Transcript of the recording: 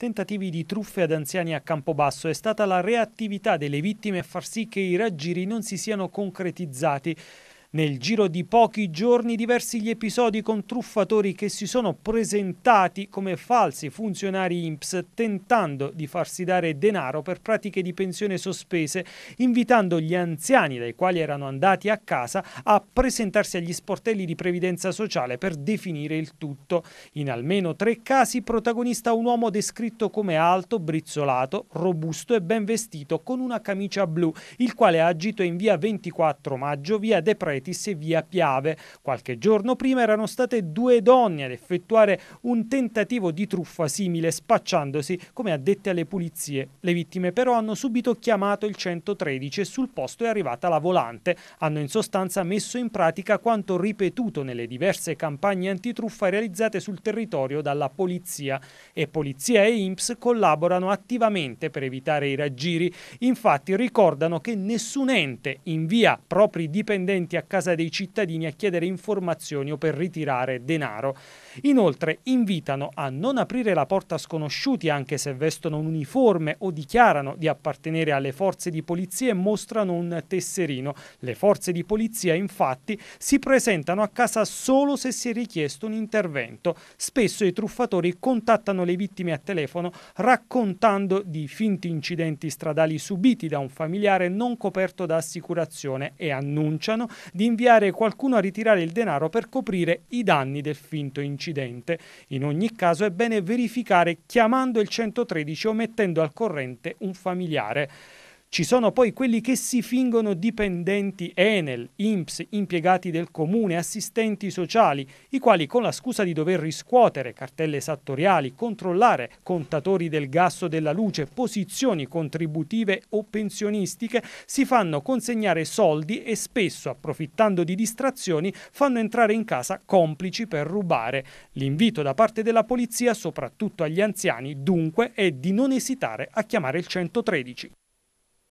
tentativi di truffe ad anziani a Campobasso è stata la reattività delle vittime a far sì che i raggiri non si siano concretizzati. Nel giro di pochi giorni diversi gli episodi con truffatori che si sono presentati come falsi funzionari INPS tentando di farsi dare denaro per pratiche di pensione sospese, invitando gli anziani dai quali erano andati a casa a presentarsi agli sportelli di previdenza sociale per definire il tutto. In almeno tre casi protagonista un uomo descritto come alto, brizzolato, robusto e ben vestito con una camicia blu, il quale ha agito in via 24 maggio, via Depressione Vetis e via Piave. Qualche giorno prima erano state due donne ad effettuare un tentativo di truffa simile spacciandosi come addette alle pulizie. Le vittime però hanno subito chiamato il 113 e sul posto è arrivata la volante. Hanno in sostanza messo in pratica quanto ripetuto nelle diverse campagne antitruffa realizzate sul territorio dalla polizia. E polizia e INPS collaborano attivamente per evitare i raggiri. Infatti ricordano che nessun ente invia propri dipendenti a casa dei cittadini a chiedere informazioni o per ritirare denaro. Inoltre invitano a non aprire la porta a sconosciuti anche se vestono un uniforme o dichiarano di appartenere alle forze di polizia e mostrano un tesserino. Le forze di polizia infatti si presentano a casa solo se si è richiesto un intervento. Spesso i truffatori contattano le vittime a telefono raccontando di finti incidenti stradali subiti da un familiare non coperto da assicurazione e annunciano di di inviare qualcuno a ritirare il denaro per coprire i danni del finto incidente. In ogni caso è bene verificare chiamando il 113 o mettendo al corrente un familiare. Ci sono poi quelli che si fingono dipendenti Enel, INPS, impiegati del comune, assistenti sociali, i quali con la scusa di dover riscuotere cartelle esattoriali, controllare contatori del gas o della luce, posizioni contributive o pensionistiche, si fanno consegnare soldi e spesso, approfittando di distrazioni, fanno entrare in casa complici per rubare. L'invito da parte della polizia, soprattutto agli anziani, dunque, è di non esitare a chiamare il 113.